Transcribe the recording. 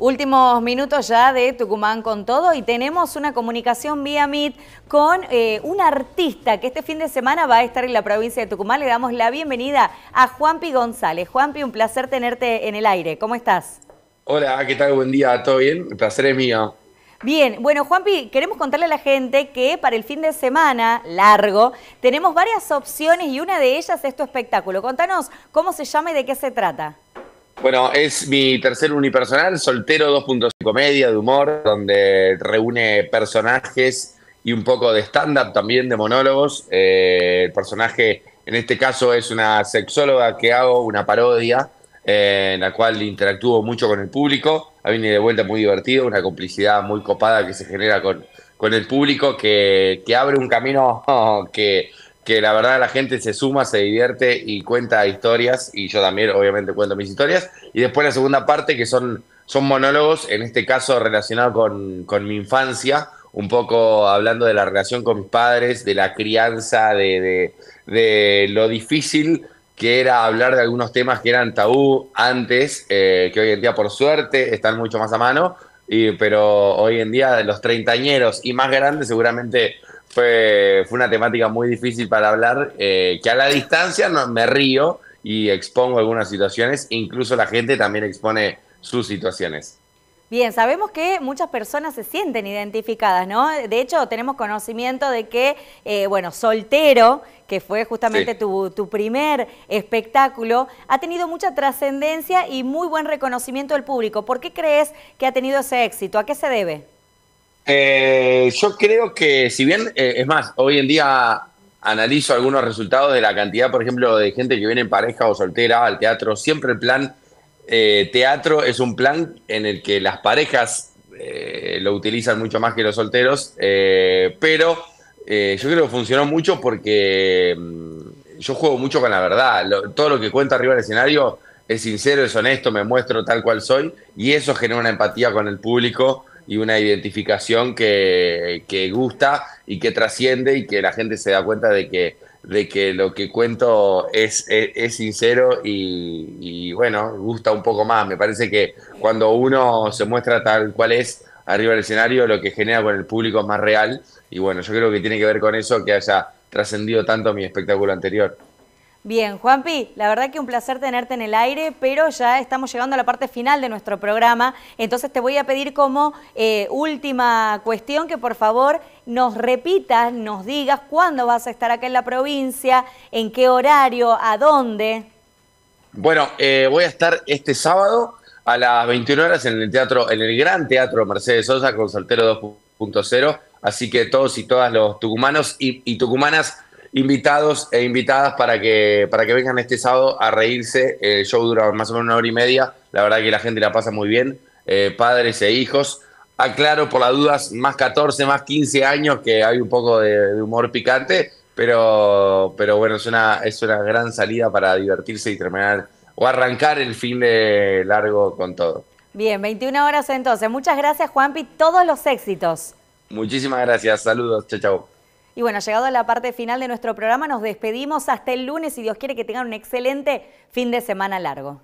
Últimos minutos ya de Tucumán con todo y tenemos una comunicación vía Meet con eh, un artista que este fin de semana va a estar en la provincia de Tucumán. Le damos la bienvenida a Juanpi González. Juanpi, un placer tenerte en el aire. ¿Cómo estás? Hola, ¿qué tal? Buen día, ¿todo bien? El placer es mío. Bien, bueno Juanpi, queremos contarle a la gente que para el fin de semana largo tenemos varias opciones y una de ellas es tu espectáculo. Contanos cómo se llama y de qué se trata. Bueno, es mi tercer unipersonal, Soltero 2.5 Media de humor, donde reúne personajes y un poco de stand-up también, de monólogos. Eh, el personaje, en este caso, es una sexóloga que hago una parodia, eh, en la cual interactúo mucho con el público. A mí me de vuelta muy divertido, una complicidad muy copada que se genera con, con el público, que, que abre un camino que que la verdad la gente se suma, se divierte y cuenta historias, y yo también obviamente cuento mis historias, y después la segunda parte que son, son monólogos, en este caso relacionado con, mi infancia, un poco hablando de la relación con mis padres, de la crianza, de, lo difícil que era hablar de algunos temas que eran tabú antes, eh, que hoy en día por suerte están mucho más a mano, y, pero hoy en día los treintañeros y más grandes seguramente fue, fue una temática muy difícil para hablar, eh, que a la distancia me río y expongo algunas situaciones, incluso la gente también expone sus situaciones. Bien, sabemos que muchas personas se sienten identificadas, ¿no? De hecho, tenemos conocimiento de que, eh, bueno, Soltero, que fue justamente tu, tu, primer espectáculo, ha tenido mucha trascendencia y muy buen reconocimiento del público. ¿Por qué crees que ha tenido ese éxito? ¿A qué se debe? Eh, yo creo que, si bien, eh, es más, hoy en día analizo algunos resultados de la cantidad, por ejemplo, de gente que viene en pareja o soltera al teatro, siempre el plan eh, teatro es un plan en el que las parejas eh, lo utilizan mucho más que los solteros, pero yo creo que funcionó mucho porque mm, yo juego mucho con la verdad, todo lo que cuenta arriba del escenario es sincero, es honesto, me muestro tal cual soy y eso genera una empatía con el público y una identificación que, que, gusta y que trasciende y que la gente se da cuenta de que, de que lo que cuento es, es, sincero y, y, bueno, gusta un poco más. Me parece que cuando uno se muestra tal cual es arriba del escenario, lo que genera con el público es más real y bueno, yo creo que tiene que ver con eso que haya trascendido tanto mi espectáculo anterior. Bien, Juanpi, la verdad que un placer tenerte en el aire, pero ya estamos llegando a la parte final de nuestro programa, entonces te voy a pedir como eh, última cuestión que por favor nos repitas, nos digas cuándo vas a estar acá en la provincia, en qué horario, a dónde. Bueno, eh, voy a estar este sábado a las 21 horas en el teatro, en el gran teatro Mercedes Sosa con Soltero 2.0, así que todos y todas los tucumanos y tucumanas invitados e invitadas para que, para que vengan este sábado a reírse. El show dura más o menos una hora y media. La verdad que la gente la pasa muy bien, eh, padres e hijos. Aclaro por las dudas, más 14, más 15 años, que hay un poco de, humor picante, pero, pero bueno, es una, es una gran salida para divertirse y terminar o arrancar el fin de largo con todo. Bien, 21 horas entonces. Muchas gracias, Juanpi. Todos los éxitos. Muchísimas gracias. Saludos. Chao chao. Y bueno, llegado a la parte final de nuestro programa, nos despedimos hasta el lunes y Dios quiere que tengan un excelente fin de semana largo.